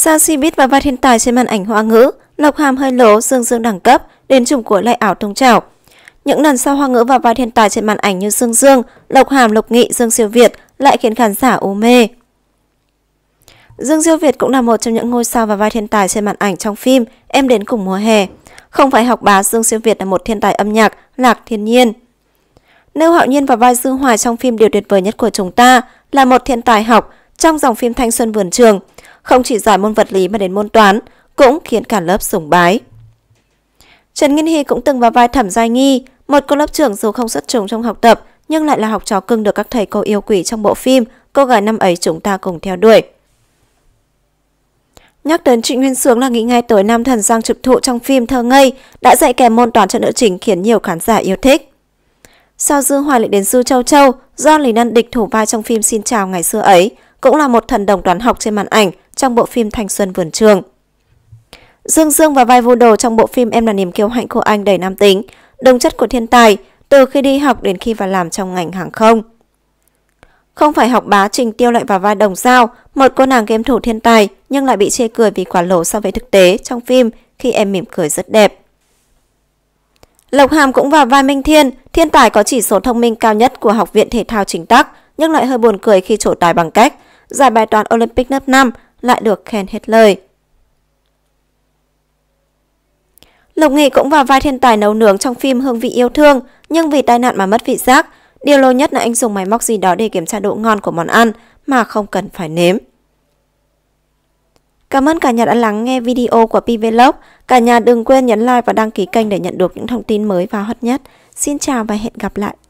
Sang Sibit và vai thiên tài trên màn ảnh hoa ngữ, Lộc Hàm hơi lố dương dương đẳng cấp, đến trùng của lại ảo tung trào. Những lần sau hoa ngữ và vai thiên tài trên màn ảnh như Dương Dương, Lộc Hàm, Lộc Nghị, Dương Siêu Việt lại khiến khán giả u mê. Dương Diêu Việt cũng là một trong những ngôi sao và vai thiên tài trên màn ảnh trong phim Em đến cùng mùa hè. Không phải học bá, Dương Siêu Việt là một thiên tài âm nhạc, lạc thiên nhiên. Nêu Hạo Nhiên và vai Dương Hoài trong phim Điều tuyệt vời nhất của chúng ta là một thiên tài học trong dòng phim Thanh xuân vườn trường – không chỉ giỏi môn vật lý mà đến môn toán, cũng khiến cả lớp sủng bái. Trần Nghiên Hy cũng từng vào vai Thẩm Giai Nghi, một cô lớp trưởng dù không xuất chúng trong học tập, nhưng lại là học trò cưng được các thầy cô yêu quỷ trong bộ phim Cô gái năm ấy chúng ta cùng theo đuổi. Nhắc đến Trịnh Nguyên Sướng là nghĩ ngay tới nam thần Giang Trực Thụ trong phim Thơ Ngây đã dạy kèm môn toán cho nữ chính khiến nhiều khán giả yêu thích. sau Dương Hoài lại đến Du Châu Châu do Lý Năn địch thủ vai trong phim Xin Chào ngày xưa ấy, cũng là một thần đồng toán học trên màn ảnh trong bộ phim Thanh Xuân Vườn Trường. Dương Dương và vai vô đồ trong bộ phim Em là niềm kiêu hãnh của anh đầy nam tính, đồng chất của thiên tài, từ khi đi học đến khi vào làm trong ngành hàng không. Không phải học bá Trình Tiêu lại vào vai đồng sao, một cô nàng game thủ thiên tài nhưng lại bị chê cười vì quả lỗ so với thực tế trong phim khi em mỉm cười rất đẹp. Lộc Hàm cũng vào vai Minh Thiên, thiên tài có chỉ số thông minh cao nhất của Học viện Thể thao Chính Tắc, nhưng lại hơi buồn cười khi trổ tài bằng cách giải bài toán Olympic lớp 5 lại được khen hết lời. Lộc Nghị cũng vào vai thiên tài nấu nướng trong phim Hương vị yêu thương, nhưng vì tai nạn mà mất vị giác. Điều lâu nhất là anh dùng máy móc gì đó để kiểm tra độ ngon của món ăn mà không cần phải nếm. Cảm ơn cả nhà đã lắng nghe video của PVlog. Cả nhà đừng quên nhấn like và đăng ký kênh để nhận được những thông tin mới và hot nhất. Xin chào và hẹn gặp lại.